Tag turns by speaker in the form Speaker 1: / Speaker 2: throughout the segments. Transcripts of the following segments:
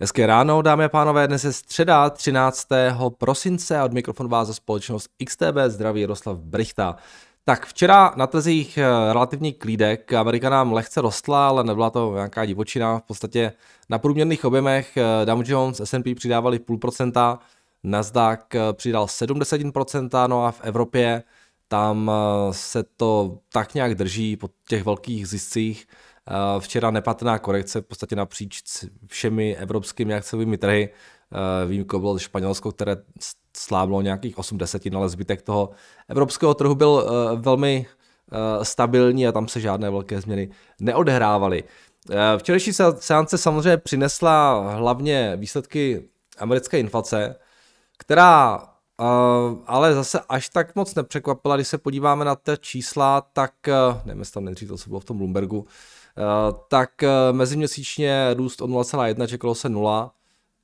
Speaker 1: Hezké ráno, dámy a pánové, dnes je středa 13. prosince a od mikrofonu vás za společnost XTB zdraví Jaroslav Brichta. Tak včera na trzích eh, relativní klídek, Amerika nám lehce rostla, ale nebyla to nějaká divočina, v podstatě na průměrných objemech eh, Dow Jones, S&P přidávali půl procenta, Nasdaq eh, přidal procenta. no a v Evropě tam se to tak nějak drží po těch velkých ziscích, Eh, včera nepatrná korekce v podstatě napříč všemi evropskými akciovými trhy. Eh, Výjimko bylo Španělsko, které sláblo nějakých 8 desetin, no ale zbytek toho evropského trhu byl eh, velmi stabilní a tam se žádné velké změny neodehrávaly. Včerejší seance samozřejmě přinesla hlavně výsledky americké inflace, která ale zase až tak moc nepřekvapila, když se podíváme na ta čísla, tak nevím, tam nejdřív to, co bylo v tom Bloombergu, Eh, tak eh, meziměsíčně růst o 0,1 čekalo se 0,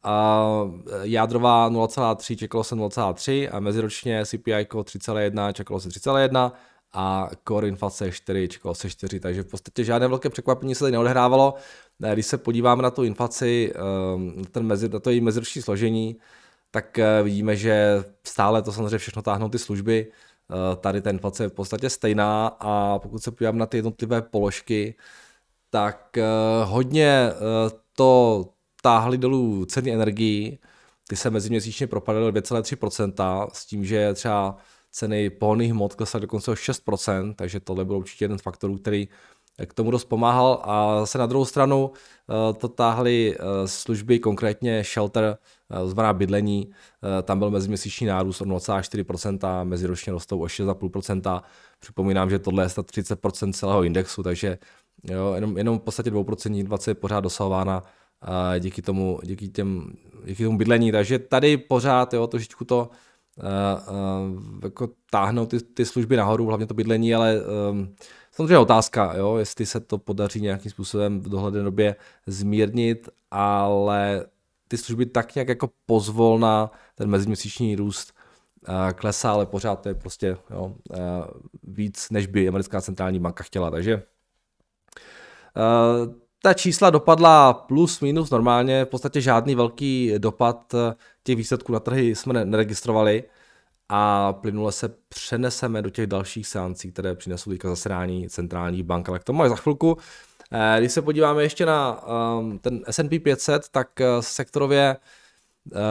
Speaker 1: a eh, jádrová 0,3 čekalo se 0,3 a meziročně CPI 3,1 čekalo se 3,1 a core inflace 4 čekalo se 4, takže v podstatě žádné velké překvapení se tady neodehrávalo. Když se podíváme na tu inflaci, ten mezi, na to její meziroční složení, tak vidíme, že stále to samozřejmě všechno táhnou ty služby, tady ta inflace je v podstatě stejná a pokud se podíváme na ty jednotlivé položky, tak eh, hodně eh, to táhly dolů ceny energií, ty se meziměsíčně propadaly 2,3%, s tím, že třeba ceny pohonných hmot klesaly dokonce o 6%, takže tohle byl určitě jeden z faktorů, který k tomu dost pomáhal a se na druhou stranu eh, to táhly služby, konkrétně shelter, znamená bydlení, tam byl meziměsíční nárůst o 0,4%, meziročně rostou o 6,5%. Připomínám, že tohle je 30% celého indexu, takže Jo, jenom, jenom v podstatě 2% inflace je pořád dosahována a díky tomu, díky, těm, díky tomu bydlení. Takže tady pořád jo, trošičku to uh, uh, jako táhnou ty, ty služby nahoru, hlavně to bydlení, ale um, samozřejmě otázka, jo, jestli se to podaří nějakým způsobem v dohledné době zmírnit, ale ty služby tak nějak jako pozvolna, ten meziměsíční růst uh, klesá, ale pořád to je prostě jo, uh, víc, než by americká centrální banka chtěla, takže Eh, ta čísla dopadla plus, minus normálně, v podstatě žádný velký dopad eh, těch výsledků na trhy jsme neregistrovali a plynule se přeneseme do těch dalších seancí, které přinesou teďka zasedání centrálních bank, ale k tomu až za chvilku. Eh, když se podíváme ještě na ehm, ten S&P 500, tak sektorově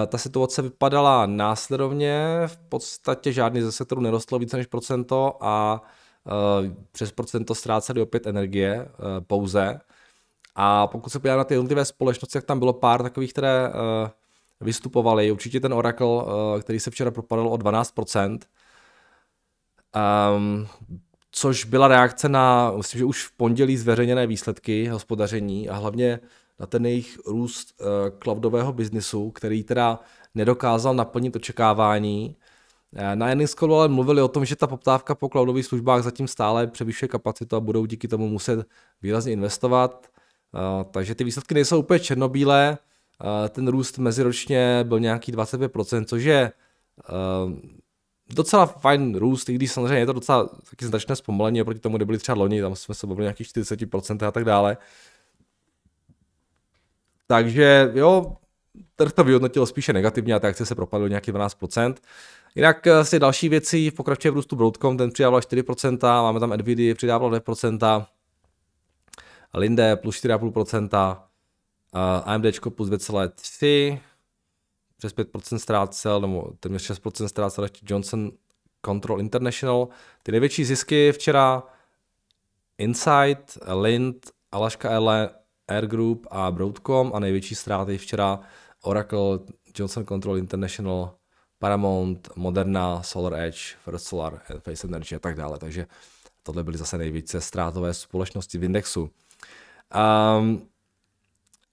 Speaker 1: ta situace vypadala následovně, v podstatě žádný ze sektorů nerostlo více než procento a Eh, přes procento ztráceli opět energie eh, pouze. A pokud se podíváme na ty jednotlivé společnosti, jak tam bylo pár takových, které eh, vystupovaly. Určitě ten Oracle, který se včera propadl o 12%, ehm, což byla reakce na, myslím, že už v pondělí zveřejněné výsledky hospodaření a hlavně na ten jejich růst cloudového biznisu, který teda nedokázal naplnit očekávání Eh, na Earnings Callu ale mluvili o tom, že ta poptávka po cloudových službách zatím stále převyšuje kapacitu a budou díky tomu muset výrazně investovat. Eh, takže ty výsledky nejsou úplně černobílé. Eh, ten růst meziročně byl nějaký 25%, což je docela fajn růst, i když samozřejmě je to docela taky značné zpomalení oproti tomu, kde byly třeba loni, tam jsme se bavili nějakých 40% a tak dále. Takže jo, trh to vyhodnotil spíše negativně a ta akce se propadly nějaký 12%. Jinak eh, si další věci pokračuje v růstu Broadcom, ten přidával 4%, máme tam Nvidia, přidával 2%, Linde plus 4,5%, AMD eh, plus 2,3%, přes 5% ztrácel, nebo téměř 6% ztrácel ještě Johnson Control International. Ty největší zisky včera Insight, Lind, Alaska Airline, Air Group a Broadcom a největší ztráty včera Oracle, Johnson Control International, Paramount, Moderna, Solar Edge, First Solar, Face Energy a tak dále. Takže tohle byly zase nejvíce ztrátové společnosti v indexu. Um,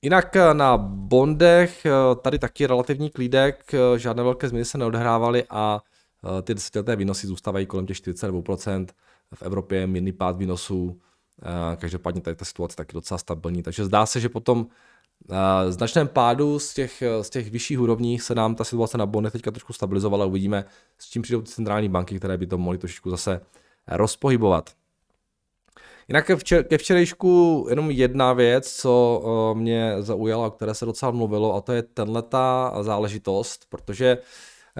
Speaker 1: Jinak eh, na bondech eh, tady taky relativní klídek, eh, žádné velké změny se neodehrávaly a ty desetileté výnosy zůstávají kolem těch 42%. V Evropě je mírný pád výnosů, každopádně tady ta situace taky docela stabilní, takže zdá se, že potom v značném pádu z těch, z těch vyšších úrovní se nám ta situace na bonech teďka trošku stabilizovala. Uvidíme, s čím přijdou ty centrální banky, které by to mohly trošičku zase rozpohybovat. Jinak ke včerejšku jenom jedna věc, co eh, mě zaujala, o které se docela mluvilo, a to je tenhleta záležitost, protože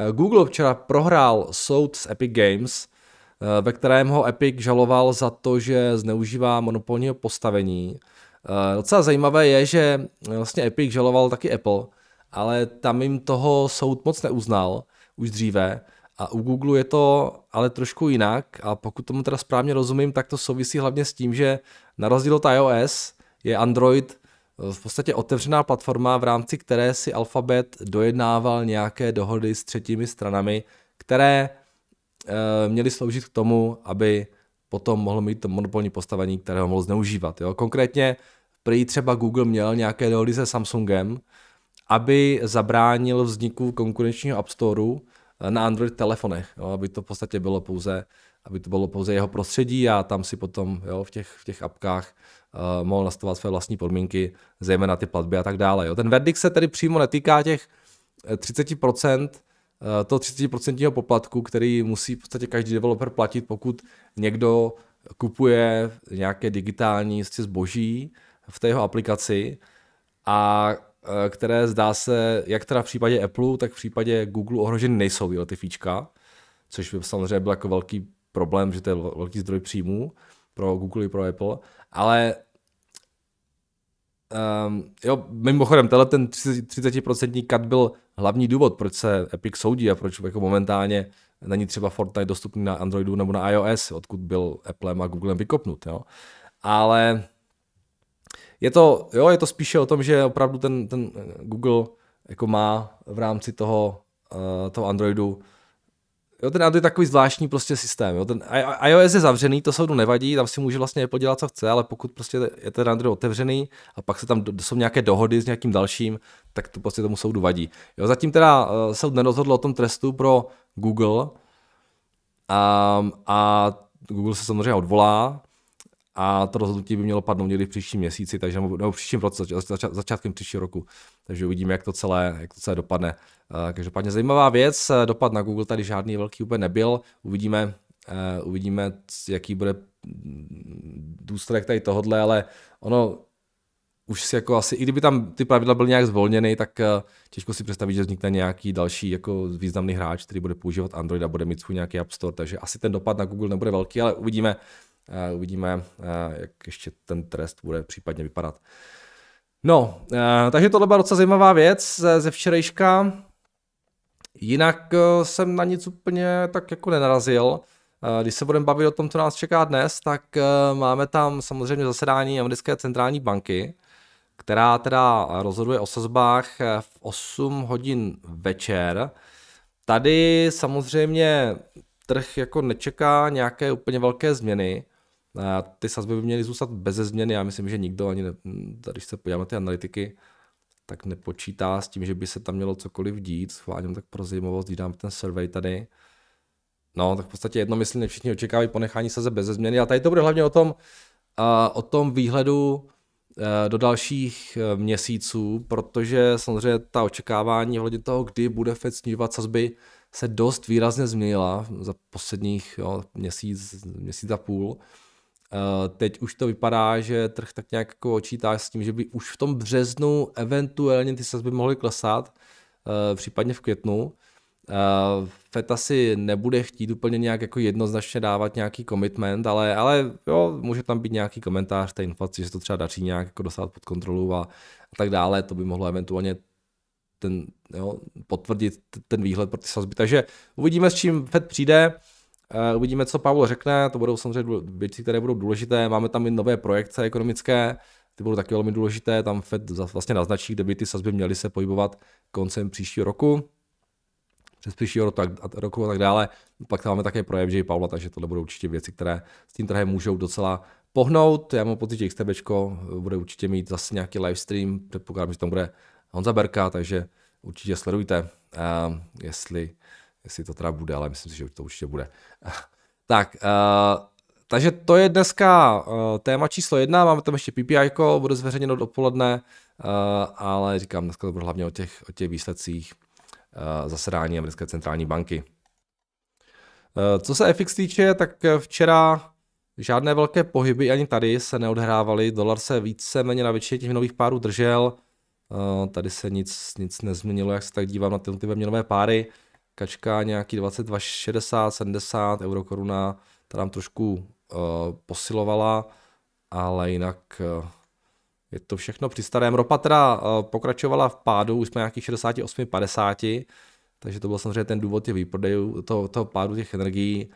Speaker 1: eh, Google včera prohrál soud s Epic Games, eh, ve kterém ho Epic žaloval za to, že zneužívá monopolního postavení. Eh, docela zajímavé je, že eh, vlastně Epic žaloval taky Apple, ale tam jim toho soud moc neuznal už dříve a u Google je to ale trošku jinak a pokud tomu teda správně rozumím, tak to souvisí hlavně s tím, že na rozdíl od iOS je Android eh, v podstatě otevřená platforma, v rámci které si Alphabet dojednával nějaké dohody s třetími stranami, které e, měly sloužit k tomu, aby potom mohl mít to monopolní postavení, které ho mohl zneužívat. Jo? Konkrétně prý třeba Google měl nějaké dohody se Samsungem, aby zabránil vzniku konkurenčního App Storeu eh, na Android telefonech, jo? aby to v podstatě bylo pouze aby to bylo pouze jeho prostředí a tam si potom jo, v, těch, v těch apkách uh, mohl nastavovat své vlastní podmínky, zejména ty platby a tak dále. Jo. Ten verdict se tedy přímo netýká těch 30% eh, Eh, to 30% poplatku, který musí v podstatě každý developer platit, pokud někdo kupuje nějaké digitální zboží v té jeho aplikaci a eh, které zdá se, jak teda v případě Apple, tak v případě Google ohroženy nejsou jo, ty fíčka, což by samozřejmě byl jako velký problém, že to je velký zdroj příjmů pro Google i pro Apple, ale Um, jo, mimochodem, tenhle ten 30% cut byl hlavní důvod, proč se Epic soudí a proč jako momentálně není třeba Fortnite dostupný na Androidu nebo na iOS, odkud byl Apple a Googlem vykopnut. Jo. Ale je to, jo, je to spíše o tom, že opravdu ten, ten Google jako má v rámci toho, uh, toho Androidu jo, ten Android je takový zvláštní prostě systém. Jo. Ten iOS je zavřený, to soudu nevadí, tam si může vlastně podělat, co chce, ale pokud prostě je ten Android otevřený a pak se tam do, jsou nějaké dohody s nějakým dalším, tak to prostě tomu soudu vadí. Jo, zatím teda uh, soud nerozhodl o tom trestu pro Google um, a Google se samozřejmě odvolá, a to rozhodnutí by mělo padnout někdy v příštím měsíci, takže nebo v příštím roce, zač, zač, začátkem příštího roku. Takže uvidíme, jak to celé, jak to celé dopadne. Uh, každopádně zajímavá věc, eh, dopad na Google tady žádný velký úplně nebyl. Uvidíme, uh, uvidíme, jaký bude mm, důsledek tady tohodle, ale ono už si jako asi, i kdyby tam ty pravidla byly nějak zvolněny, tak těžko si představit, že vznikne nějaký další jako významný hráč, který bude používat Android a bude mít svůj nějaký App Store, takže asi ten dopad na Google nebude velký, ale uvidíme, Eh, uvidíme, eh, jak ještě ten trest bude případně vypadat. No, eh, takže tohle byla docela zajímavá věc ze včerejška. Jinak jsem na nic úplně tak jako nenarazil. Když se budeme bavit o tom, co nás čeká dnes, tak máme tam samozřejmě zasedání americké centrální banky, která teda rozhoduje o sazbách v 8 hodin večer. Tady samozřejmě trh jako nečeká nějaké úplně velké změny ty sazby by měly zůstat bez změny. Já myslím, že nikdo ani, ne, tady, když se podíváme ty analytiky, tak nepočítá s tím, že by se tam mělo cokoliv dít. Schválně tak pro zajímavost, když dám ten survey tady. No, tak v podstatě jednomyslně všichni očekávají ponechání sazeb bez změny. A tady to bude hlavně o tom, uh, o tom výhledu uh, do dalších uh, měsíců, protože samozřejmě ta očekávání ohledně toho, kdy bude Fed snižovat sazby, se dost výrazně změnila za posledních jo, měsíc, měsíc a půl. Uh, Eh, teď už to vypadá, že trh tak nějak jako očítá s tím, že by už v tom březnu eventuálně ty sazby mohly klesat, eh, případně v květnu. Eh, FETA si nebude chtít úplně nějak jako jednoznačně dávat nějaký commitment, ale, ale jo, může tam být nějaký komentář té inflaci, že to třeba daří nějak jako dostat pod kontrolu a, a tak dále. To by mohlo eventuálně ten, jo, potvrdit ten výhled pro ty sazby. Takže uvidíme, s čím FED přijde. Eh, uvidíme, co Pavel řekne, to budou samozřejmě věci, které budou důležité. Máme tam i nové projekce ekonomické, ty budou taky velmi důležité. Tam Fed vlastně naznačí, kde by ty sazby měly se pohybovat koncem příštího roku, přes příštího roku, tak, roku a tak dále. Pak tam máme také projev i Pavla, takže tohle budou určitě věci, které s tím trhem můžou docela pohnout. Já mám pocit, že XTB eh, bude určitě mít zase nějaký livestream, předpokládám, že tam bude Honza Berka, takže určitě sledujte, uh, jestli Jestli to teda bude, ale myslím si, že to určitě bude. tak, uh, takže to je dneska uh, téma číslo jedna, máme tam ještě PPI, bude zveřejněno dopoledne, uh, ale říkám, dneska to bude hlavně o těch, o těch výsledcích uh, zasedání americké centrální banky. Uh, co se FX týče, tak včera žádné velké pohyby ani tady se neodhrávaly, dolar se víceméně na většině těch nových párů držel, uh, tady se nic, nic nezměnilo, jak se tak dívám na ty, ty měnové páry. Uh, kačka nějaký 22, 60, 70 euro koruna, ta nám trošku uh, posilovala, ale jinak uh, je to všechno při starém. Ropa teda uh, pokračovala v pádu, už jsme nějakých 68, 50, takže to byl samozřejmě ten důvod těch výprodejů, toho, toho pádu těch energií.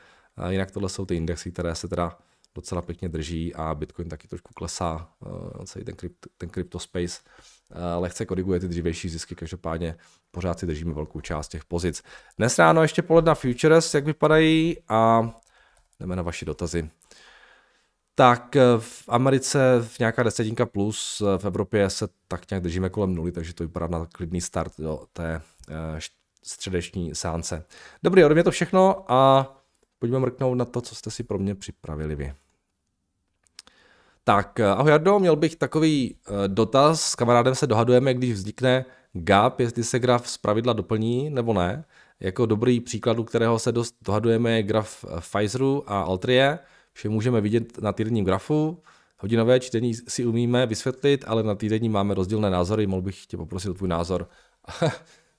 Speaker 1: Uh, jinak tohle jsou ty indexy, které se teda docela pěkně drží a Bitcoin taky trošku klesá, uh, celý ten, krypt, ten crypto space Eh, lehce koriguje ty dřívější zisky, každopádně pořád si držíme velkou část těch pozic. Dnes ráno ještě poledna futures, jak vypadají a jdeme na vaše dotazy. Tak eh, v Americe v nějaká desetinka plus, eh, v Evropě se tak nějak držíme kolem nuly, takže to vypadá na klidný start do té středeční sánce. Dobrý, ode mě to všechno a pojďme mrknout na to, co jste si pro mě připravili vy. Tak, eh, ahoj Jardo, měl bych takový eh, dotaz, s kamarádem se dohadujeme, když vznikne gap, jestli se graf z pravidla doplní nebo ne. Jako dobrý příklad, u kterého se dost dohadujeme, je graf eh, Pfizeru a Altrie. Vše můžeme vidět na týdenním grafu. Hodinové čtení si umíme vysvětlit, ale na týdenní máme rozdílné názory. Mohl bych tě poprosit o tvůj názor.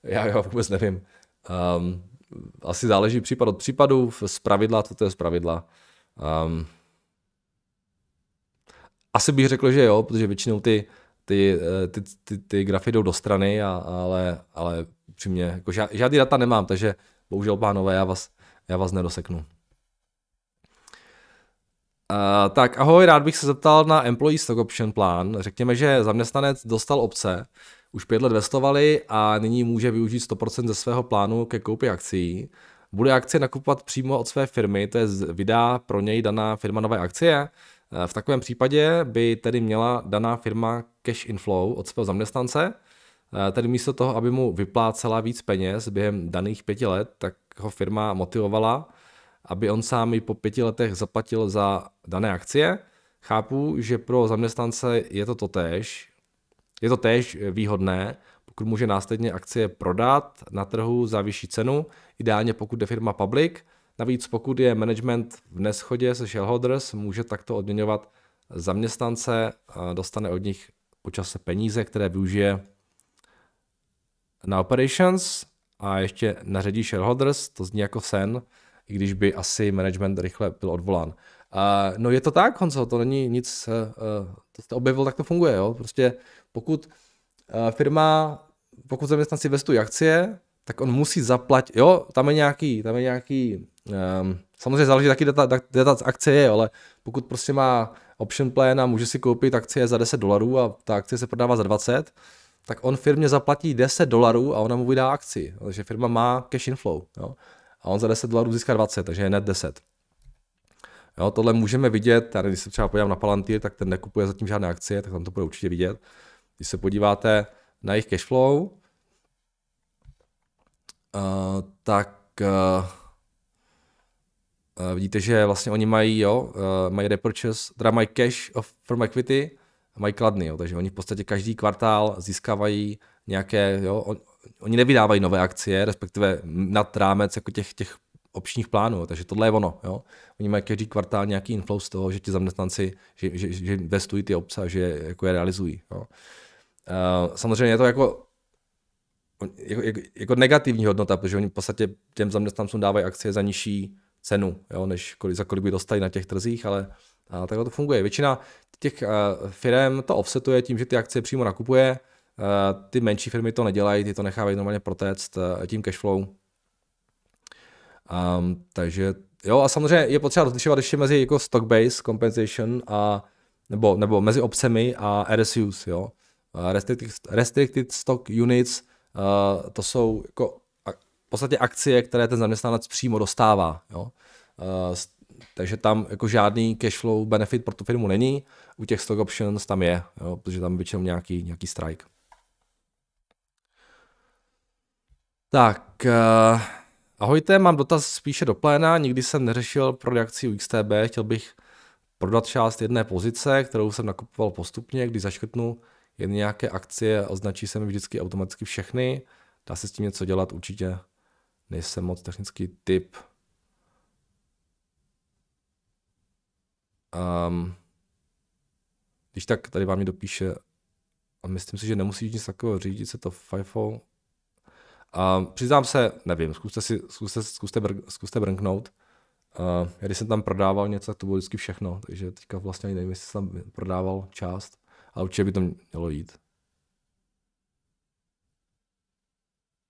Speaker 1: já, já vůbec nevím. Um, asi záleží případ od případu, z pravidla, co to je z pravidla. Um, asi bych řekl, že jo, protože většinou ty, ty, eh, ty, ty, ty grafy jdou do strany, a, ale, ale přímě, jako žád, žádný data nemám, takže bohužel, pánové, já vás, já vás nedoseknu. Uh, tak ahoj, rád bych se zeptal na Employee Stock Option plán. Řekněme, že zaměstnanec dostal obce, už pět let vestovali a nyní může využít 100% ze svého plánu ke koupi akcí. Bude akcie nakupovat přímo od své firmy, to je vydá pro něj daná firma nové akcie? Eh, v takovém případě by tedy měla daná firma cash inflow od svého zaměstnance, eh, tedy místo toho, aby mu vyplácela víc peněz během daných pěti let, tak ho firma motivovala, aby on sám i po pěti letech zaplatil za dané akcie. Chápu, že pro zaměstnance je to totéž, je to též eh, výhodné, pokud může následně akcie prodat na trhu za vyšší cenu, ideálně pokud je firma public – Navíc pokud je management v neschodě se shareholders, může takto odměňovat zaměstnance, dostane od nich po peníze, které využije na operations a ještě naředí shareholders, to zní jako sen, i když by asi management rychle byl odvolán. Uh, no je to tak, Honzo, to není nic, uh, to jste objevil, tak to funguje, jo. Prostě pokud uh, firma, pokud zaměstnanci investují akcie, tak on musí zaplatit, jo, tam je nějaký, tam je nějaký, um, samozřejmě záleží taky, kde ta, akce je, ale pokud prostě má option plan a může si koupit akcie za 10 dolarů a ta akce se prodává za 20, tak on firmě zaplatí 10 dolarů a ona mu vydá akci, takže firma má cash inflow, jo, a on za 10 dolarů získá 20, takže je net 10. Jo, tohle můžeme vidět, tady když se třeba podívám na Palantir, tak ten nekupuje zatím žádné akcie, tak tam to bude určitě vidět. Když se podíváte na jejich cash flow. Eh, tak eh, eh, vidíte, že vlastně oni mají, jo, mají repurchase, teda mají cash of, from equity, mají kladny, jo, takže oni v podstatě každý kvartál získávají nějaké, jo, on, oni nevydávají nové akcie, respektive nad rámec jako těch, těch opčních plánů, takže tohle je ono. Jo? Oni mají každý kvartál nějaký inflow z toho, že ti zaměstnanci, že, že, že investují ty obce a že jako je realizují. Jo? Uh, samozřejmě je to jako jako, jako, jako negativní hodnota, protože oni v podstatě těm zaměstnancům dávají akcie za nižší cenu, jo, než kolik, za kolik by dostali na těch trzích, ale a takhle to funguje. Většina těch uh, firm to offsetuje tím, že ty akcie přímo nakupuje, uh, ty menší firmy to nedělají, ty to nechávají normálně protéct uh, tím cashflow. Um, takže jo a samozřejmě je potřeba rozlišovat ještě mezi jako stock base compensation a nebo, nebo mezi obcemi a RSUs, jo. Restricted, restricted stock units Uh, to jsou jako v podstatě akcie, které ten zaměstnanec přímo dostává. Jo? Uh, takže tam jako žádný flow benefit pro tu firmu není. U těch stock options tam je, jo? protože tam je většinou nějaký, nějaký strike. Tak, uh, ahojte, mám dotaz spíše do pléna. Nikdy jsem neřešil reakci u XTB, chtěl bych prodat část jedné pozice, kterou jsem nakupoval postupně, když zaškrtnu jen nějaké akcie, označí se mi vždycky automaticky všechny, dá se s tím něco dělat, určitě nejsem moc technický typ. Um, když tak, tady vám mě dopíše, a myslím si, že nemusí nic takového řídit, se to FIFO. Um, přiznám se, nevím, zkuste, si, zkuste, zkuste, br- zkuste brnknout. Uh, když jsem tam prodával něco, tak to bylo vždycky všechno, takže teďka vlastně ani nevím, jestli jsem tam prodával část a určitě by to mělo jít.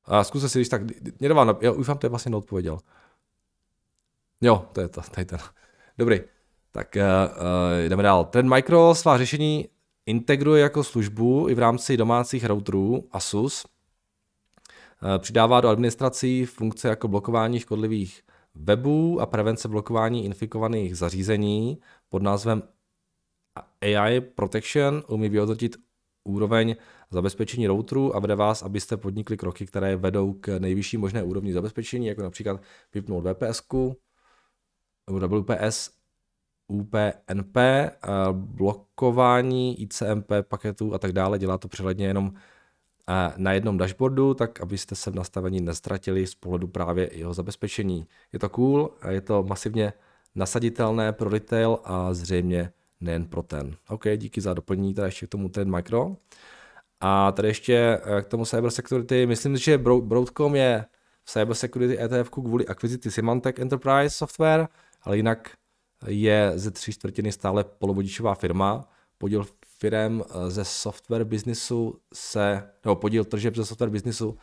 Speaker 1: A zkuste si, když tak, mě dává, já už vám to je vlastně neodpověděl. Jo, to je to, tady ten. Dobrý, tak uh, jdeme dál. Ten Micro svá řešení integruje jako službu i v rámci domácích routerů Asus. Uh, přidává do administrací funkce jako blokování škodlivých webů a prevence blokování infikovaných zařízení pod názvem AI Protection umí vyhodnotit úroveň zabezpečení routeru a vede vás, abyste podnikli kroky, které vedou k nejvyšší možné úrovni zabezpečení, jako například vypnout VPS, WPS, UPNP, blokování ICMP paketů a tak dále. Dělá to přehledně jenom na jednom dashboardu, tak abyste se v nastavení nestratili z pohledu právě jeho zabezpečení. Je to cool, je to masivně nasaditelné pro retail a zřejmě nejen pro ten. OK, díky za doplnění Tady ještě k tomu ten makro. A tady ještě eh, k tomu Security, myslím, že Broadcom je v Security ETF kvůli akvizici Symantec Enterprise Software, ale jinak je ze tři čtvrtiny stále polovodičová firma. Podíl firm eh, ze software biznisu se, nebo podíl tržeb ze software biznisu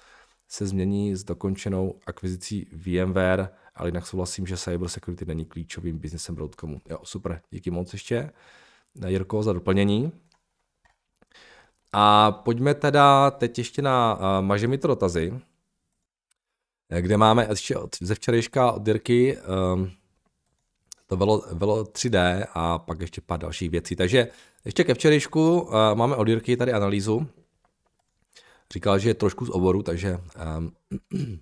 Speaker 1: se změní s dokončenou akvizicí VMware ale jinak souhlasím, že cyber security není klíčovým biznesem Broadcomu. Jo, super, díky moc ještě, Jirko, za doplnění. A pojďme teda teď ještě na uh, mažemi to dotazy, kde máme ještě od, ze včerejška od Jirky um, to velo, velo 3D a pak ještě pár dalších věcí. Takže ještě ke včerejšku uh, máme od Jirky tady analýzu. Říkal, že je trošku z oboru, takže um,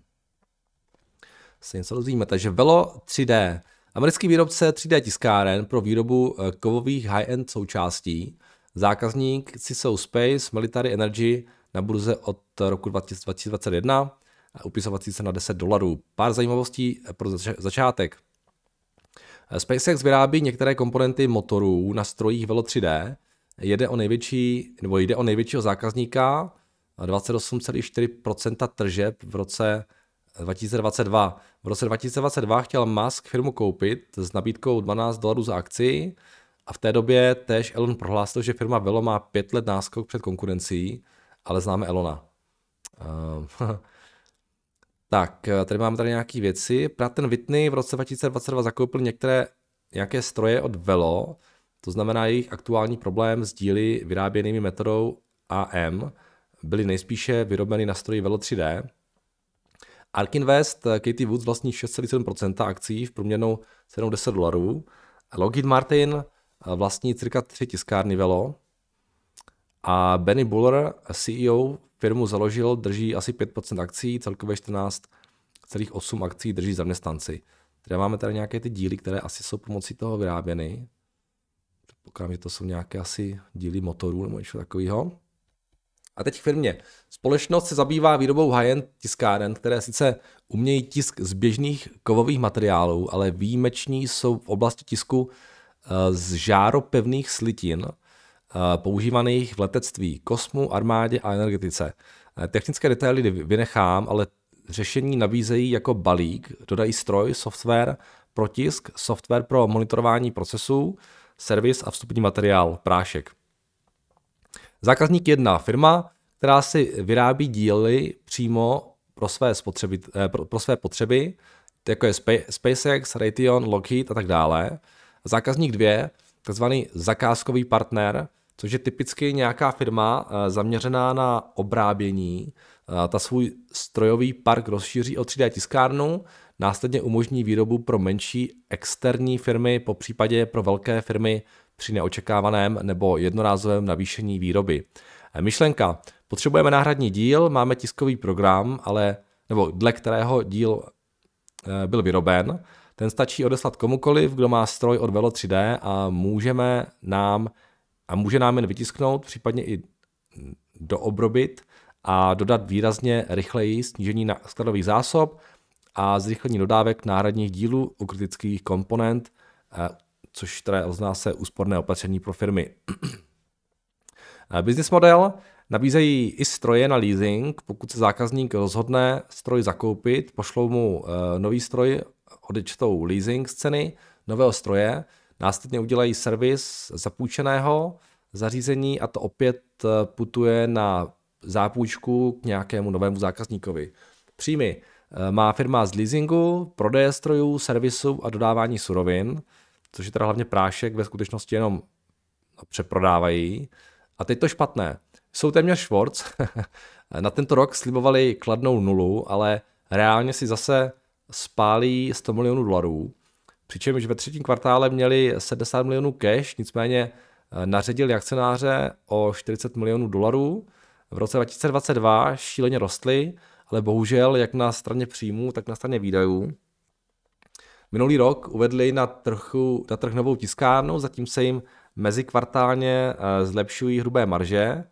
Speaker 1: se něco dozvíme. Takže Velo 3D. Americký výrobce 3D tiskáren pro výrobu eh, kovových high-end součástí. Zákazník CISO Space Military Energy na burze od roku 2021 upisovací se na 10 dolarů. Pár zajímavostí eh, pro začátek. Eh, SpaceX vyrábí některé komponenty motorů na strojích Velo 3D. Jede o největší, nebo jde o největšího zákazníka 28,4% tržeb v roce 2022. V roce 2022 chtěl Musk firmu koupit s nabídkou 12 dolarů za akci a v té době též Elon prohlásil, že firma Velo má pět let náskok před konkurencí, ale známe Elona. Ehm, tak, tady máme tady nějaké věci. ten Whitney v roce 2022 zakoupil některé, nějaké stroje od Velo, to znamená jejich aktuální problém s díly vyráběnými metodou AM byly nejspíše vyrobeny na stroji Velo 3D, ARK Invest, eh, Katie Woods vlastní 6,7% akcí v průměrnou cenou 10 dolarů. Lockheed Martin eh, vlastní cirka 3 tiskárny Velo. A Benny Buller, eh, CEO, firmu založil, drží asi 5% akcí, celkově 14,8 akcí drží zaměstnanci. Tady máme tady nějaké ty díly, které asi jsou pomocí toho vyráběny. Předpokládám, že to jsou nějaké asi díly motorů nebo něco takového. A teď k firmě. Společnost se zabývá výrobou high-end tiskáren, které sice umějí tisk z běžných kovových materiálů, ale výjimeční jsou v oblasti tisku eh, z žáropevných slitin, eh, používaných v letectví, kosmu, armádě a energetice. Eh, technické detaily vynechám, ale řešení nabízejí jako balík, dodají stroj, software pro tisk, software pro monitorování procesů, servis a vstupní materiál, prášek. Zákazník jedna firma, která si vyrábí díly přímo pro své, spotřeby, eh, pro, pro své potřeby, jako je SpaceX, Raytheon, Lockheed a tak dále. Zákazník dvě, takzvaný zakázkový partner, což je typicky nějaká firma eh, zaměřená na obrábění. Eh, ta svůj strojový park rozšíří o 3D tiskárnu, následně umožní výrobu pro menší externí firmy, po případě pro velké firmy při neočekávaném nebo jednorázovém navýšení výroby. E, myšlenka. Potřebujeme náhradní díl, máme tiskový program, ale nebo dle kterého díl e, byl vyroben. Ten stačí odeslat komukoliv, kdo má stroj od Velo 3D a můžeme nám a může nám jen vytisknout, případně i doobrobit a dodat výrazně rychleji snížení skladových zásob a zrychlení dodávek náhradních dílů u kritických komponent e, což teda ozná se úsporné opatření pro firmy. Eh, business model nabízejí i stroje na leasing, pokud se zákazník rozhodne stroj zakoupit, pošlou mu eh, nový stroj, odečtou leasing z ceny nového stroje, následně udělají servis zapůjčeného zařízení a to opět eh, putuje na zápůjčku k nějakému novému zákazníkovi. Příjmy má firma z leasingu, prodeje strojů, servisu a dodávání surovin což je teda hlavně prášek, ve skutečnosti jenom no, přeprodávají. A teď to špatné. Jsou téměř Schwartz. Na tento rok slibovali kladnou nulu, ale reálně si zase spálí 100 milionů dolarů. Přičemž ve třetím kvartále měli 70 milionů cash, nicméně eh, naředili akcionáře o 40 milionů dolarů. V roce 2022 šíleně rostly, ale bohužel jak na straně příjmů, tak na straně výdajů Minulý rok uvedli na, trhu, na trh novou tiskárnu, zatím se jim mezikvartálně eh, zlepšují hrubé marže. Eh,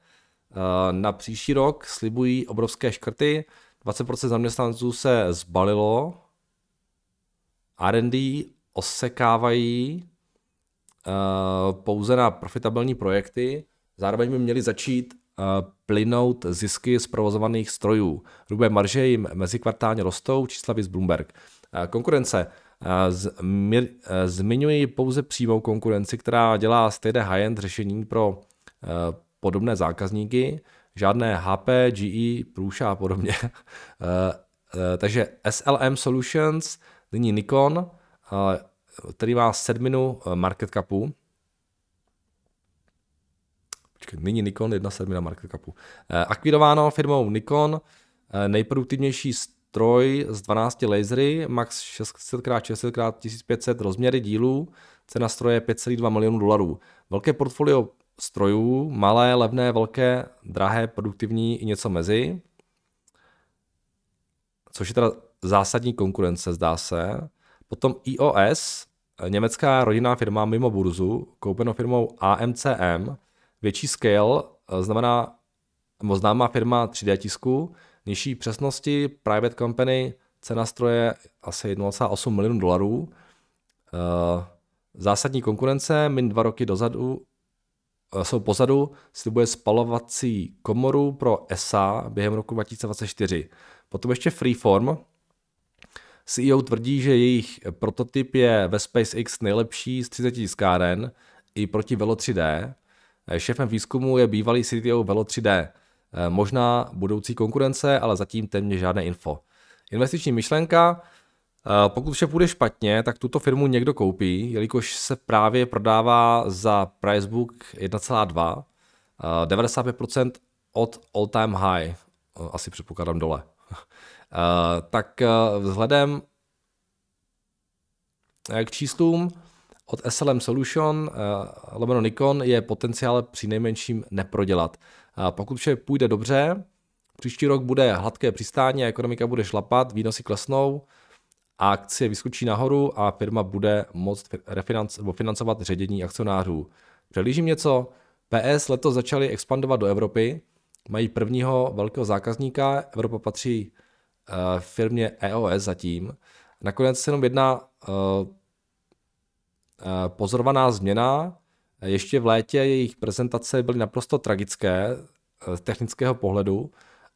Speaker 1: na příští rok slibují obrovské škrty, 20% zaměstnanců se zbalilo, R&D osekávají eh, pouze na profitabilní projekty, zároveň by měli začít plynout zisky z provozovaných strojů. Hrubé marže jim mezikvartálně rostou, čísla z Bloomberg. Konkurence Zmiňuji pouze přímou konkurenci, která dělá stejné high-end řešení pro e, podobné zákazníky, žádné HP, GE, Průša a podobně. E, e, takže SLM Solutions, nyní Nikon, který má sedminu market capu. Počkej, nyní Nikon, jedna sedmina market capu. Akvidováno firmou Nikon, nejproduktivnější stroj z 12 lasery, max 600x600x1500 rozměry dílů, cena stroje 5,2 milionů dolarů. Velké portfolio strojů, malé, levné, velké, drahé, produktivní i něco mezi, což je teda zásadní konkurence, zdá se. Potom iOS, německá rodinná firma mimo burzu, koupeno firmou AMCM, větší scale, eh, znamená, nebo známá firma 3D tisku, Nižší přesnosti private company, cena stroje asi 1,8 milionů dolarů. Eh, zásadní konkurence, min dva roky dozadu, eh, jsou pozadu, slibuje spalovací komoru pro SA během roku 2024. Potom ještě Freeform. CEO tvrdí, že jejich prototyp je ve SpaceX nejlepší z 30 tiskáren i proti Velo 3D. Eh, šéfem výzkumu je bývalý CTO Velo 3D. Eh, možná budoucí konkurence, ale zatím téměř žádné info. Investiční myšlenka, eh, pokud vše půjde špatně, tak tuto firmu někdo koupí, jelikož se právě prodává za price book 1,2, 95% eh, od all time high, asi předpokládám dole. tak vzhledem k číslům od SLM Solution, eh, lomeno Nikon, je potenciál při nejmenším neprodělat. Pokud vše půjde dobře, příští rok bude hladké přistání, ekonomika bude šlapat, výnosy klesnou, a akcie vyskočí nahoru a firma bude moct refinanc- financovat ředění akcionářů. Přelížím něco? PS letos začali expandovat do Evropy, mají prvního velkého zákazníka, Evropa patří uh, firmě EOS zatím. Nakonec se jenom jedna uh, eh, Eh, pozorovaná změna. Eh, ještě v létě jejich prezentace byly naprosto tragické eh, z technického pohledu.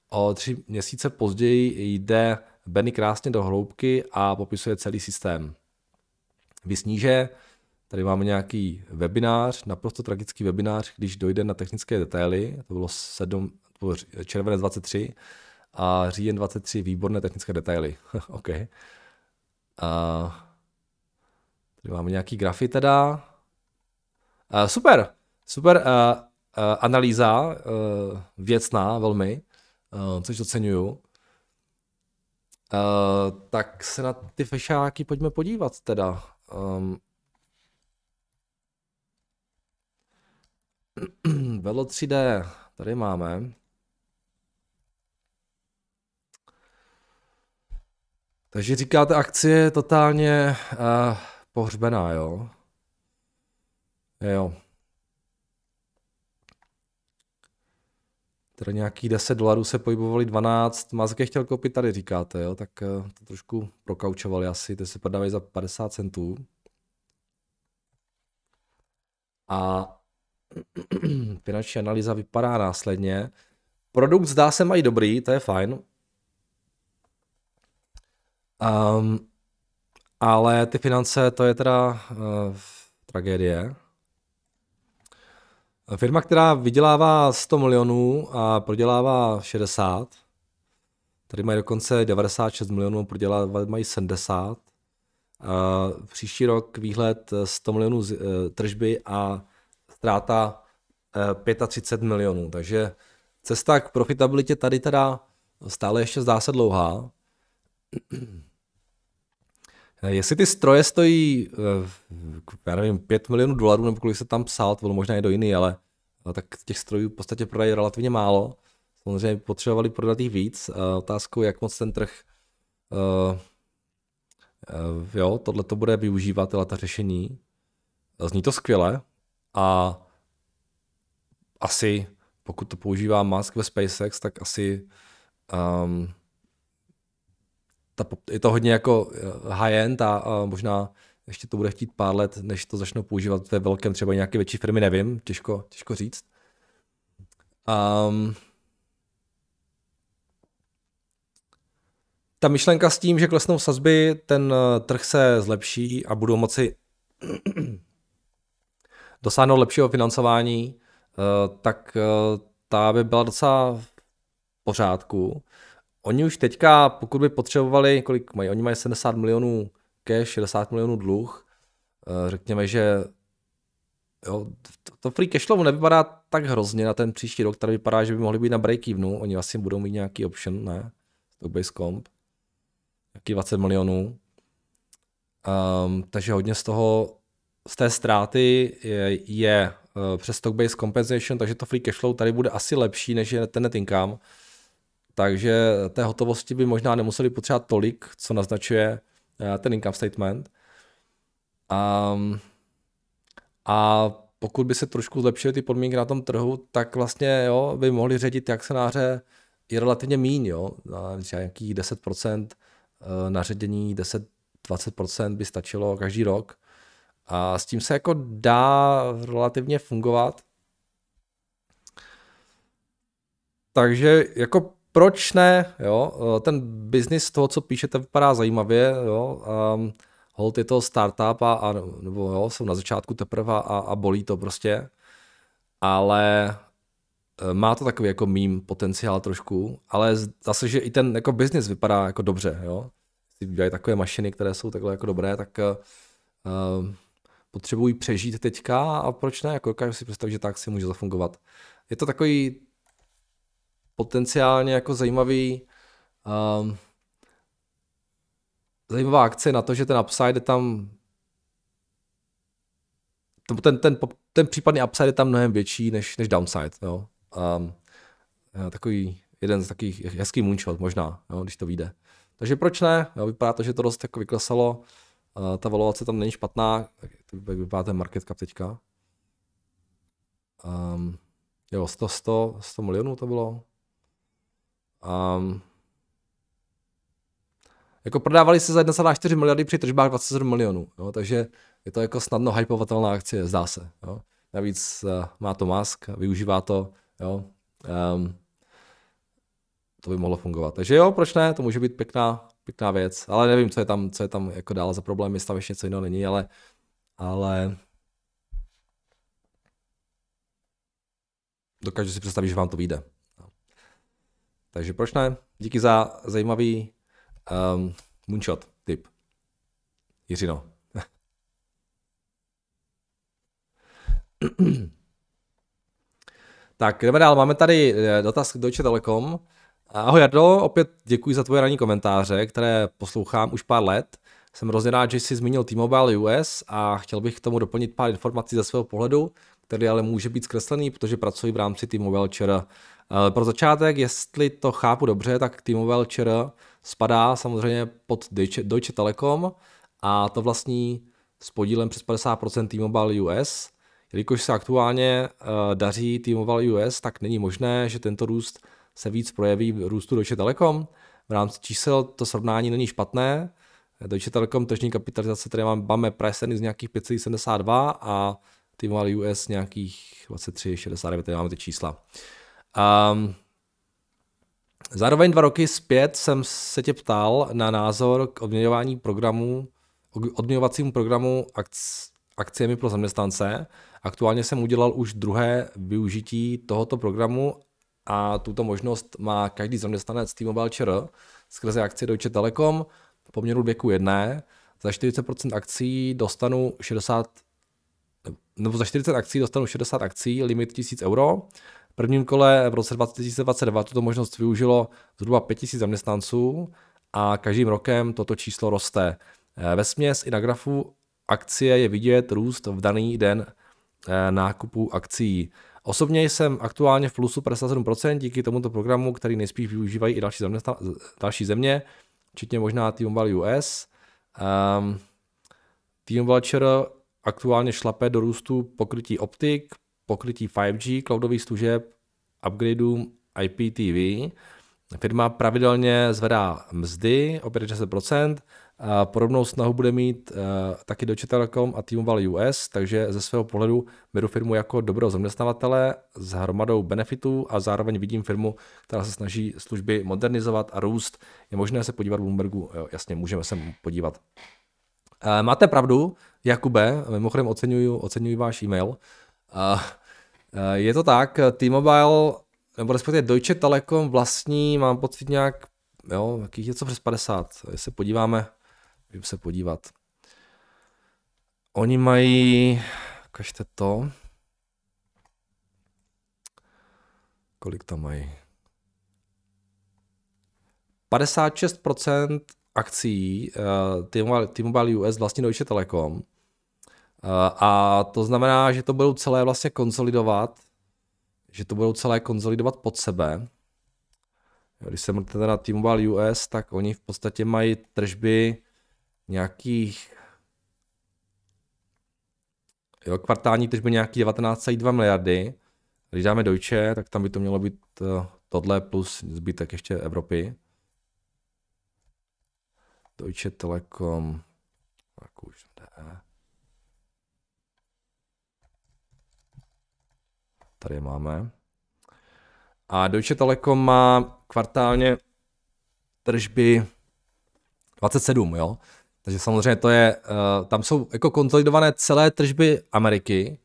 Speaker 1: O tři měsíce později jde Benny krásně do hloubky a popisuje celý systém. Vysníže, tady máme nějaký webinář, naprosto tragický webinář, když dojde na technické detaily, to bylo 7, červené 23 a říjen 23, výborné technické detaily. OK. Uh, Tady máme nějaký grafy teda. Uh, super, super uh, uh, analýza, uh, věcná velmi, uh, což oceňuju. Uh, tak se na ty fešáky pojďme podívat teda. Um, Velo 3D, tady máme. Takže říkáte, akcie totálně uh, pohřbená, jo. Jo. Teda nějakých 10 dolarů se pohybovali 12, je chtěl koupit tady, říkáte, jo, tak eh, to trošku prokaučovali asi, ty se prodávají za 50 centů. A finanční analýza vypadá následně. Produkt zdá se mají dobrý, to je fajn. Um, ale ty finance, to je teda uh, tragédie. Firma, která vydělává 100 milionů a prodělává 60, tady mají dokonce 96 milionů, prodělávat mají 70. Uh, eh, příští rok výhled 100 milionů z, eh, tržby a ztráta uh, 35 milionů. Takže cesta k profitabilitě tady teda stále ještě zdá se dlouhá. Eh, jestli ty stroje stojí, eh, já nevím, 5 milionů dolarů, nebo kolik se tam psal, to bylo možná i do jiný, ale eh, tak těch strojů v podstatě prodají relativně málo. Samozřejmě potřebovali prodat jich víc. Otázkou, jak moc ten trh jo, tohle to bude využívat, tyhle ta řešení. Zní to skvěle a asi, pokud to používá Musk ve SpaceX, tak asi um, ta, je to hodně jako eh, high-end a, a možná ještě to bude chtít pár let, než to začnou používat ve velkém, třeba nějaké větší firmy, nevím, těžko, těžko říct. Um, ta myšlenka s tím, že klesnou sazby, ten eh, trh se zlepší a budou moci dosáhnout lepšího financování, eh, tak ta by byla docela v pořádku. Oni už teďka, pokud by potřebovali, kolik mají, oni mají 70 milionů cash, 60 milionů dluh, eh, řekněme, že jo, to free cash flow nevypadá tak hrozně na ten příští rok, tady vypadá, že by mohli být na break evenu, oni asi budou mít nějaký option, ne? Stock Stockbase comp, nějaký 20 milionů. Um, takže hodně z toho, z té ztráty je, je eh, přes stockbase compensation, takže to free cash flow tady bude asi lepší, než je ten net income. Takže té hotovosti by možná nemuseli potřebovat tolik, co naznačuje eh, ten income statement. A, a pokud by se trošku zlepšily ty podmínky na tom trhu, tak vlastně jo, by mohli ředit jak scénáře je relativně míň, jo, na nějakých 10% eh, na ředění, 10-20% by stačilo každý rok. A s tím se jako dá relativně fungovat. Takže jako proč ne, jo, eh, ten biznis toho, co píšete, vypadá zajímavě, jo, um, hold je to startup a, a nebo jo, jsem na začátku teprve a, a bolí to prostě, ale eh, má to takový jako mým potenciál trošku, ale zase, že i ten jako biznis vypadá jako dobře, jo. Když dělají takové mašiny, které jsou takhle jako dobré, tak uh, potřebují přežít teďka a proč ne, jako si představit, že tak si může zafungovat. Je to takový potenciálně jako zajímavý um, zajímavá akce na to, že ten upside je tam ten, ten, ten případný upside je tam mnohem větší než, než downside. Jo. Um, takový jeden z takových hezký moonshot možná, jo, když to vyjde. Takže proč ne? Jo, vypadá to, že to dost jako vyklesalo. Uh, ta valuace tam není špatná. Jak vypadá ten market cap teďka? Um, jo, 100, 100, 100 milionů to bylo. Um, jako prodávali se za 1,4 miliardy při tržbách 27 milionů, jo, takže je to jako snadno hypovatelná akcie, zdá se. Jo. Navíc uh, má to mask, využívá to, jo. Um, to by mohlo fungovat. Takže jo, proč ne, to může být pěkná, pěkná věc, ale nevím, co je tam, co je tam jako dál za problémy, jestli tam ještě něco jiného není, ale, ale dokážu si představit, že vám to vyjde. Takže proč ne? Díky za zajímavý um, moonshot tip. Jiřino. tak jdeme dál, máme tady eh, dotaz k Deutsche Telekom. Ahoj Jardo, opět děkuji za tvoje ranní komentáře, které poslouchám už pár let. Jsem hrozně rád, že jsi zmínil T-Mobile US a chtěl bych k tomu doplnit pár informací ze svého pohledu, který ale může být zkreslený, protože pracuji v rámci T-Mobile ČR. Eh, pro začátek, jestli to chápu dobře, tak T-Mobile ČR spadá samozřejmě pod Deutsche, Telekom a to vlastní s podílem přes 50% T-Mobile US. Jelikož se aktuálně eh, daří T-Mobile US, tak není možné, že tento růst se víc projeví v růstu Deutsche Telekom. V rámci čísel to srovnání není špatné. Deutsche Telekom tržní kapitalizace, tady máme BAME Price z nějakých 5,72 a T-Mobile US nějakých 23,69, tady máme ty čísla. Uh, a zároveň dva roky zpět jsem se tě ptal na názor k odměňování programu, odměňovacímu programu akc, akciemi pro zaměstnance. Aktuálně jsem udělal už druhé využití tohoto programu a tuto možnost má každý zaměstnanec T-Mobile ČR skrze akci Deutsche Telekom v poměru věku jedné. Za 40% akcí dostanu 60 nebo za 40 akcí dostanu 60 akcí, limit 1000 euro. V prvním kole v roce 2022 tuto možnost využilo zhruba 5000 zaměstnanců a každým rokem toto číslo roste. Eh, ve směs i na grafu akcie je vidět růst v daný den eh, nákupu akcí. Osobně jsem aktuálně v plusu 57% díky tomuto programu, který nejspíš využívají i další, země, další země včetně možná T-Mobile US. Um, ehm, T-Mobile aktuálně šlape do růstu pokrytí optik, pokrytí 5G, cloudových služeb, upgradeů, IPTV. Firma pravidelně zvedá mzdy o 5-10%. Podobnou snahu bude mít eh, taky Deutsche Telekom a T-Mobile US, takže ze svého pohledu beru firmu jako dobrého zaměstnavatele s hromadou benefitů a zároveň vidím firmu, která se snaží služby modernizovat a růst. Je možné se podívat v Bloombergu? Jo, jasně, můžeme se podívat. Eh, máte pravdu, Jakube, mimochodem oceňuji, oceňuji váš e-mail. Uh, je to tak, T-Mobile, nebo respektive Deutsche Telekom vlastní, mám pocit nějak, jo, jakých je co přes 50, jestli se podíváme, můžeme se podívat. Oni mají, ukažte to, kolik tam mají? 56% akcí uh, T-Mobile US vlastní Deutsche Telekom a to znamená, že to budou celé vlastně konsolidovat, že to budou celé konsolidovat pod sebe. Když se mluvíte na T-Mobile US, tak oni v podstatě mají tržby nějakých jo, kvartální tržby nějaký 19,2 miliardy. Když dáme Deutsche, tak tam by to mělo být eh, tohle plus zbytek ještě Evropy. Deutsche Telekom, tak už Tady máme. A Deutsche Telekom má kvartálně tržby 27, jo? Takže samozřejmě to je, uh, tam jsou jako konsolidované celé tržby Ameriky,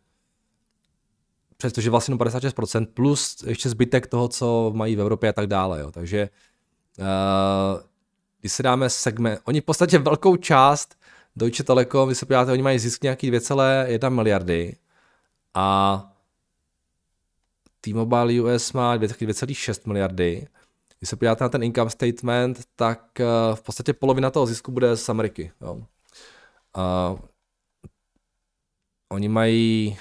Speaker 1: přestože vlastně 56%, plus ještě zbytek toho, co mají v Evropě a tak dále, jo? Takže uh, když se dáme segment, oni v podstatě velkou část Deutsche Telekom, vy se podíváte, oni mají zisk nějaký 2,1 miliardy a T-Mobile US má 2,6 miliardy. Když se podíváte na ten income statement, tak eh, v podstatě polovina toho zisku bude z Ameriky. Jo. A oni mají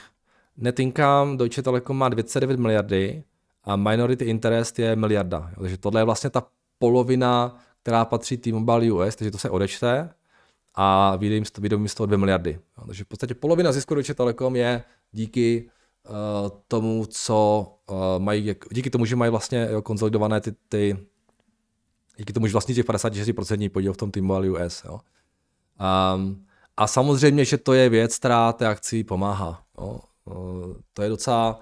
Speaker 1: net income, Deutsche Telekom má 2,9 miliardy a minority interest je miliarda. Jo. Takže tohle je vlastně ta polovina, která patří T-Mobile US, takže to se odečte a vyjde jim z toho 2 miliardy. Jo. Takže v podstatě polovina zisku Deutsche Telekom je díky Eh, tomu, co eh, mají, díky tomu, že mají vlastně konzolidované ty, ty díky tomu, že vlastně těch 56% podíl v tom Team Value S. Jo. Um, a samozřejmě, že to je věc, která té akci pomáhá. Jo. Uh, to je docela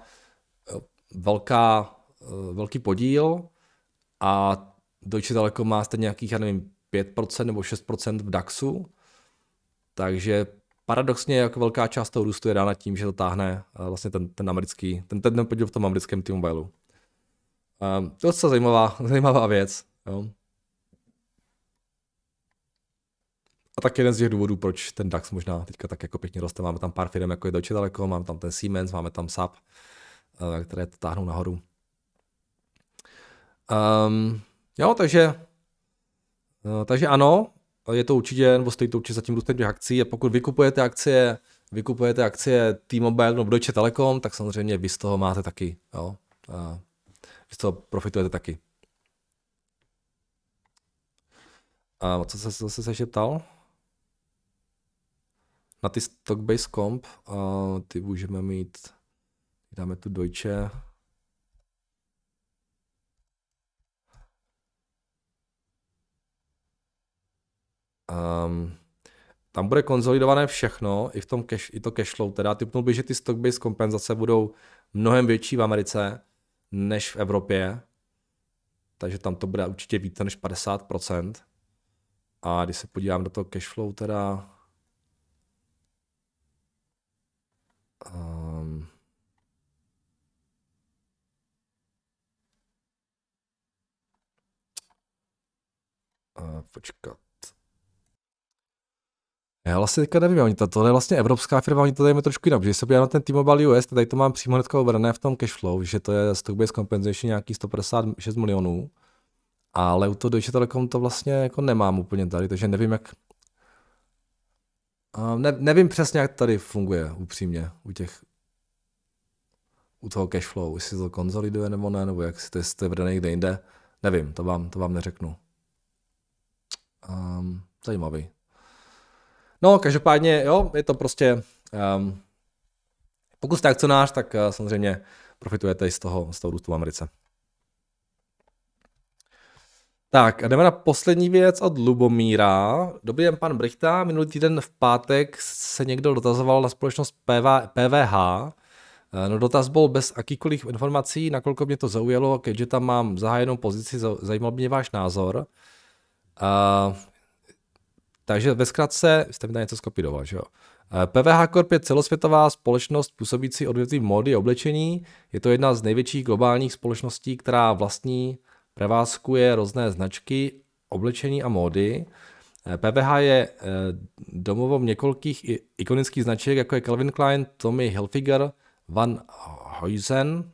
Speaker 1: velká, uh, velký podíl a Deutsche Telekom má stejně nějakých, já nevím, 5% nebo 6% v DAXu, takže paradoxně jak velká část toho růstu je dána tím, že to táhne eh, vlastně ten, ten americký, ten, ten podíl v tom americkém T-Mobile. Um, to je docela zajímavá, zajímavá věc. Jo. A tak jeden z těch důvodů, proč ten DAX možná teďka tak jako pěkně roste. Máme tam pár firm, jako je Deutsche Telekom, máme tam ten Siemens, máme tam SAP, eh, které to táhnou nahoru. Um, jo, takže, eh, takže ano, je to určitě, nebo stojí to určitě zatím růst těch akcí a pokud vykupujete akcie, vykupujete akcie T-Mobile nebo Deutsche Telekom, tak samozřejmě vy z toho máte taky, jo. A vy z toho profitujete taky. A co se, zase se ještě ptal? Na ty stock-based Comp a ty můžeme mít, dáme tu Deutsche, Um, tam bude konzolidované všechno, i, v tom cash, i to cashflow. Teda typnul bych, že ty stock-based kompenzace budou mnohem větší v Americe než v Evropě, takže tam to bude určitě více než 50%. A když se podívám do toho cashflow, teda... Um, uh, počkat. Já vlastně teďka nevím, oni to, tohle je vlastně evropská firma, oni to dejme trošku jinak, že se na ten T-Mobile US, tady to mám přímo hnedka obrané v tom cashflow, že to je stock-based compensation nějaký 156 milionů, ale u toho Deutsche Telekom to vlastně jako nemám úplně tady, takže nevím, jak, ne, nevím přesně, jak tady funguje upřímně u těch u toho cashflow, jestli to konzoliduje nebo ne, nebo jak si to, jestli to je vedené někde jinde. Nevím, to vám, to vám neřeknu. Um, zajímavý. No, každopádně, jo, je to prostě, um, pokud jste akcionář, tak uh, samozřejmě profitujete i z toho, z toho růstu v Americe. Tak a jdeme na poslední věc od Lubomíra. Dobrý den, pan Brichta. Minulý týden v pátek se někdo dotazoval na společnost PV, PVH. Eh, no dotaz byl bez jakýkoliv informací, nakolko mě to zaujalo, keďže tam mám zahájenou pozici, zajímal mě váš názor. Uh, takže ve zkratce jste mi tam něco skopíroval, že jo? PVH eh, Corp je celosvětová společnost působící odvětví módy a oblečení. Je to jedna z největších globálních společností, která vlastní, prevázkuje různé značky oblečení a módy. PVH eh, je eh, domovom několikých ikonických značek, jako je Calvin Klein, Tommy Hilfiger, Van Huysen, na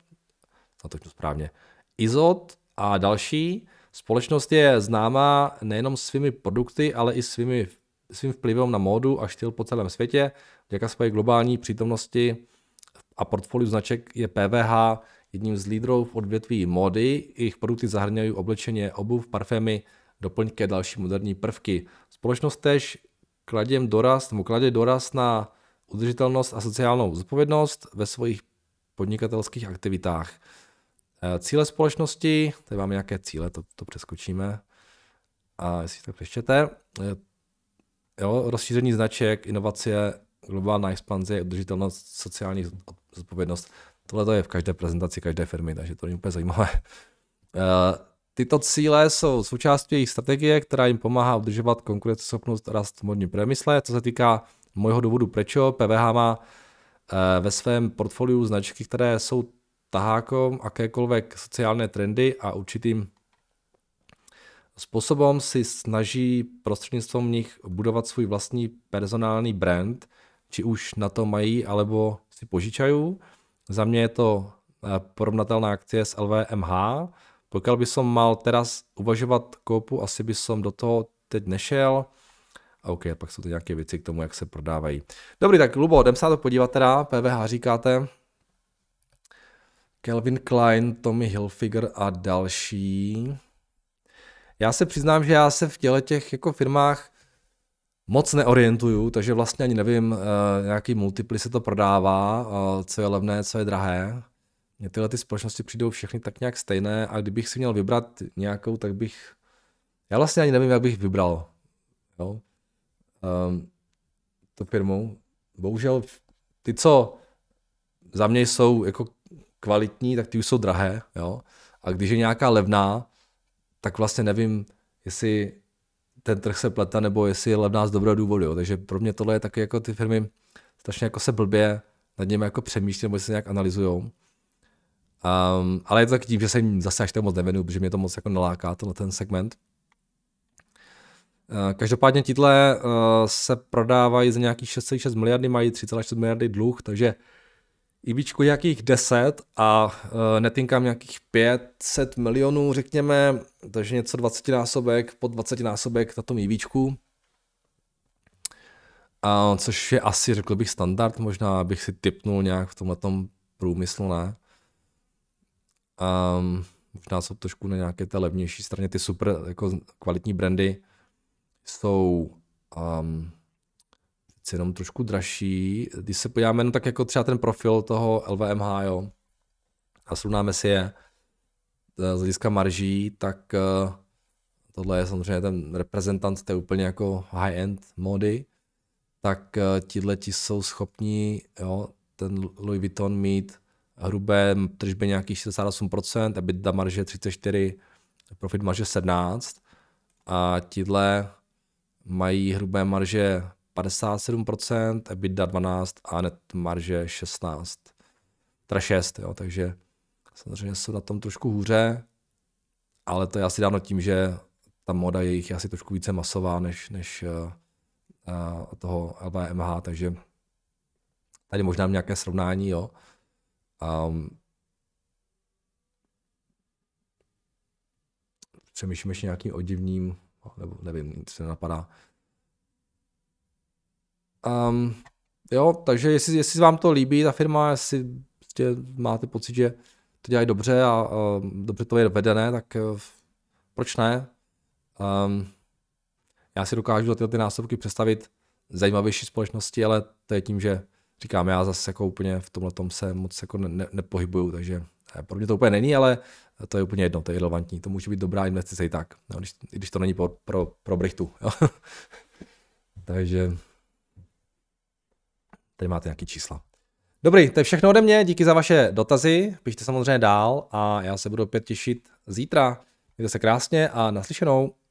Speaker 1: no, to správně, Izot a další. Společnost je známá nejenom svými produkty, ale i svými, svým vlivem na módu a styl po celém světě. Děka své globální přítomnosti a portfoliu značek je PVH jedním z lídrů v odvětví módy. Jejich produkty zahrnují oblečeně, obuv, parfémy, doplňky a další moderní prvky. Společnost tež kladěm dorast, nebo kladě doraz na udržitelnost a sociálnou zodpovědnost ve svých podnikatelských aktivitách. Eh, cíle společnosti, tady máme nějaké cíle, to, to přeskočíme. A jestli to přečtete, eh, jo, rozšíření značek, inovace, globální expanze, udržitelnost, sociální zodpovědnost. Tohle je v každé prezentaci každé firmy, takže to je úplně zajímavé. Eh, tyto cíle jsou součástí jejich strategie, která jim pomáhá udržovat konkurenceschopnost a rast v modním průmysle. Co se týká mojho důvodu proč PVH má ve svém portfoliu značky, které jsou tahákom akékoľvek sociální trendy a určitým způsobem si snaží prostřednictvím nich budovat svůj vlastní personální brand, či už na to mají, alebo si požičají. Za mě je to eh, porovnatelná akcie s LVMH. Pokud by som mal teraz uvažovat koupu, asi by som do toho teď nešel. OK, pak jsou to nějaké věci k tomu, jak se prodávají. Dobrý, tak Lubo, jdem se na to podívat teda. PVH říkáte, Kelvin Klein, Tommy Hilfiger a další. Já se přiznám, že já se v těle těch jako firmách moc neorientuju, takže vlastně ani nevím, eh, nějaký multiply se to prodává, eh, co je levné, co je drahé. Mně tyhle ty společnosti přijdou všechny tak nějak stejné a kdybych si měl vybrat nějakou, tak bych... Já vlastně ani nevím, jak bych vybral jo? Um, tu firmu. Bohužel ty, co za mě jsou jako kvalitní, tak ty už jsou drahé, jo. A když je nějaká levná, tak vlastně nevím, jestli ten trh se pleta, nebo jestli je levná z dobrého důvodu. Jo. Takže pro mě tohle je taky jako ty firmy strašně jako se blbě nad nimi jako přemýšlí, nebo se nějak analyzují. Um, ehm, ale je to tak tím, že se jim zase až tak moc nevěnuju, protože mě to moc jako naláká, tohle ten segment. Ehm, každopádně tyhle eh, se prodávají za nějakých 6,6 miliardy, mají 3,6 miliardy dluh, takže IBčku nějakých 10 a uh, netinkám nějakých 500 milionů, řekněme, takže něco 20 násobek, po 20 násobek na tom IBčku. A, což je asi, řekl bych, standard, možná bych si typnul nějak v tomhle průmyslu, ne? Um, možná jsou trošku na nějaké té levnější straně, ty super jako kvalitní brandy jsou um, jenom trošku dražší. Když se podíváme no tak jako třeba ten profil toho LVMH, jo, a srovnáme si je eh, z hlediska marží, tak eh, tohle je samozřejmě ten reprezentant té úplně jako high-end mody, tak eh, tihle ti jsou schopni jo, ten Louis Vuitton mít hrubé tržby nějakých 68%, EBITDA marže 34, profit marže 17 a tihle mají hrubé marže 57%, EBITDA 12 a net marže 16. Teda 6, jo, takže samozřejmě jsou na tom trošku hůře, ale to je asi dáno tím, že ta moda je jich asi trošku více masová než, než uh, uh, toho LVMH, takže tady možná nějaké srovnání, jo. Um, přemýšlím ještě nějakým oddivným, nebo nevím, co se napadá. Um, jo, takže jestli, jestli vám to líbí, ta firma, jestli tě, prostě máte pocit, že to dělají dobře a a dobře to je vedené, tak uh, proč ne? Um, já si dokážu za tyhle ty násobky představit zajímavější společnosti, ale to je tím, že říkám, já zase jako úplně v tomhle tom se moc jako ne, ne, nepohybuju, takže eh, pro mě to úplně není, ale to je úplně jedno, to je relevantní. To může být dobrá investice i tak, no, když, když to není pro, pro, pro brichtu. Jo. takže Tady máte nějaké čísla. Dobrý, to je všechno ode mě, díky za vaše dotazy, pište samozřejmě dál a já se budu opět těšit zítra. Mějte se krásně a naslyšenou.